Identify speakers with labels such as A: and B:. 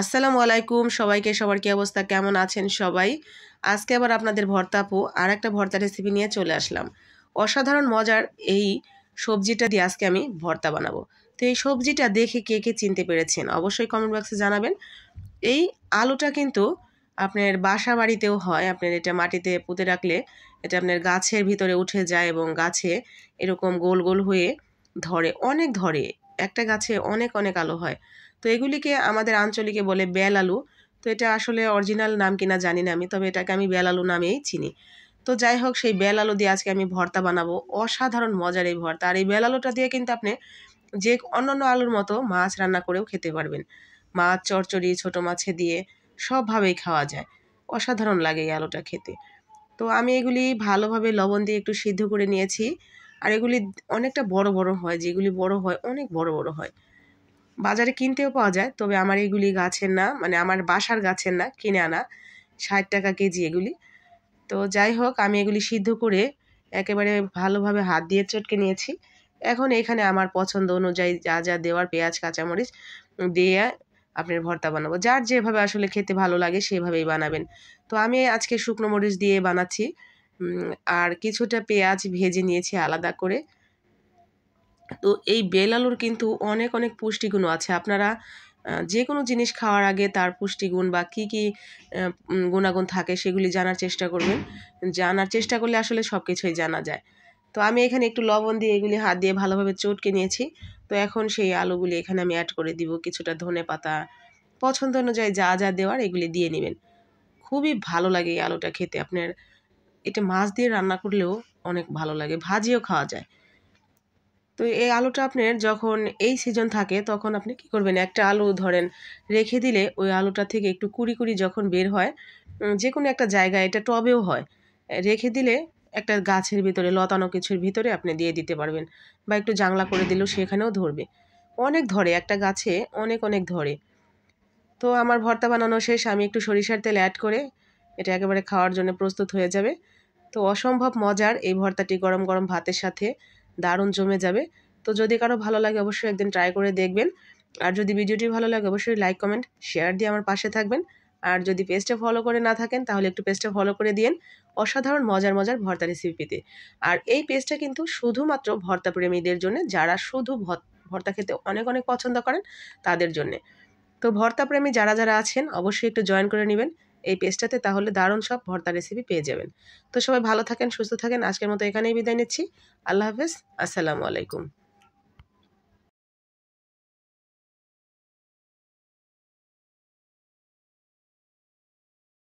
A: আসসালামু আলাইকুম সবাইকে সবার কী অবস্থা কেমন আছেন সবাই আজকে আবার আপনাদের পো আর একটা ভর্তা রেসিপি নিয়ে চলে আসলাম অসাধারণ মজার এই সবজিটা দিয়ে আজকে আমি ভর্তা বানাবো তো এই সবজিটা দেখে কে কে চিনতে পেরেছেন অবশ্যই কমেন্ট বক্সে জানাবেন এই আলুটা কিন্তু আপনার বাসা বাড়িতেও হয় আপনার এটা মাটিতে পুঁতে রাখলে এটা আপনার গাছের ভিতরে উঠে যায় এবং গাছে এরকম গোল গোল হয়ে ধরে অনেক ধরে একটা গাছে অনেক অনেক আলো হয় তো এগুলিকে আমাদের আঞ্চলিকে বলে বেল আলু তো এটা আসলে অরিজিনাল নাম কিনা জানি না আমি তবে এটাকে আমি বেল আলু নামেই চিনি তো যাই হোক সেই বেল আলু দিয়ে আজকে আমি ভর্তা বানাবো অসাধারণ মজার এই ভর্তা আর এই বেল আলুটা দিয়ে কিন্তু আপনি যে অন্যান্য আলুর মতো মাছ রান্না করেও খেতে পারবেন মাছ চরচড়ি ছোটো মাছে দিয়ে সবভাবেই খাওয়া যায় অসাধারণ লাগে এই আলুটা খেতে তো আমি এগুলি ভালোভাবে লবণ দিয়ে একটু সিদ্ধ করে নিয়েছি আর এগুলি অনেকটা বড় বড় হয় যেগুলি বড় হয় অনেক বড় বড় হয় বাজারে কিনতেও পাওয়া যায় তবে আমার এগুলি গাছের না মানে আমার বাসার গাছের না কিনে আনা ষাট টাকা কেজি এগুলি তো যাই হোক আমি এগুলি সিদ্ধ করে একেবারে ভালোভাবে হাত দিয়ে চটকে নিয়েছি এখন এখানে আমার পছন্দ অনুযায়ী যা যা দেওয়ার পেঁয়াজ কাঁচামরিচ দিয়ে আপনার ভর্তা বানাবো যার যেভাবে আসলে খেতে ভালো লাগে সেভাবেই বানাবেন তো আমি আজকে শুকনো মরিচ দিয়ে বানাচ্ছি আর কিছুটা পেঁয়াজ ভেজে নিয়েছি আলাদা করে তো এই বেল আলুর কিন্তু অনেক অনেক পুষ্টিগুণ আছে আপনারা যে কোনো জিনিস খাওয়ার আগে তার পুষ্টিগুণ বা কি কি গুণাগুণ থাকে সেগুলি জানার চেষ্টা করবেন জানার চেষ্টা করলে আসলে সব কিছুই জানা যায় তো আমি এখানে একটু লবণ দিয়ে এগুলি হাত দিয়ে ভালোভাবে চটকে নিয়েছি তো এখন সেই আলুগুলি এখানে আমি অ্যাড করে দিব কিছুটা ধনে পাতা পছন্দ অনুযায়ী যা যা দেওয়ার এগুলি দিয়ে নেবেন খুবই ভালো লাগে এই আলুটা খেতে আপনার এটা মাছ দিয়ে রান্না করলেও অনেক ভালো লাগে ভাজিও খাওয়া যায় তো এই আলুটা আপনার যখন এই সিজন থাকে তখন আপনি কি করবেন একটা আলু ধরেন রেখে দিলে ওই আলুটা থেকে একটু কুড়ি কুড়ি যখন বের হয় যে কোনো একটা জায়গায় এটা টবেও হয় রেখে দিলে একটা গাছের ভিতরে লতানো কিছুর ভিতরে আপনি দিয়ে দিতে পারবেন বা একটু জাংলা করে দিলেও সেখানেও ধরবে অনেক ধরে একটা গাছে অনেক অনেক ধরে তো আমার ভর্তা বানানো শেষ আমি একটু সরিষার তেল অ্যাড করে এটা একেবারে খাওয়ার জন্য প্রস্তুত হয়ে যাবে তো অসম্ভব মজার এই ভর্তাটি গরম গরম ভাতের সাথে দারুণ জমে যাবে তো যদি কারো ভালো লাগে অবশ্যই একদিন ট্রাই করে দেখবেন আর যদি ভিডিওটি ভালো লাগে অবশ্যই লাইক কমেন্ট শেয়ার দিয়ে আমার পাশে থাকবেন আর যদি পেজটা ফলো করে না থাকেন তাহলে একটু পেজটা ফলো করে দিন অসাধারণ মজার মজার ভর্তা রেসিপিতে আর এই পেজটা কিন্তু শুধুমাত্র ভর্তা প্রেমীদের জন্য যারা শুধু ভর্তা খেতে অনেক অনেক পছন্দ করেন তাদের জন্যে তো ভর্তা প্রেমী যারা যারা আছেন অবশ্যই একটু জয়েন করে নেবেন এই পেজটাতে তাহলে দারুণ সব ভর্তা রেসিপি পেয়ে যাবেন তো সবাই ভালো থাকেন সুস্থ থাকেন আজকের মতো এখানেই বিদায় নিচ্ছি আল্লাহ হাফেজ আসসালামু আলাইকুম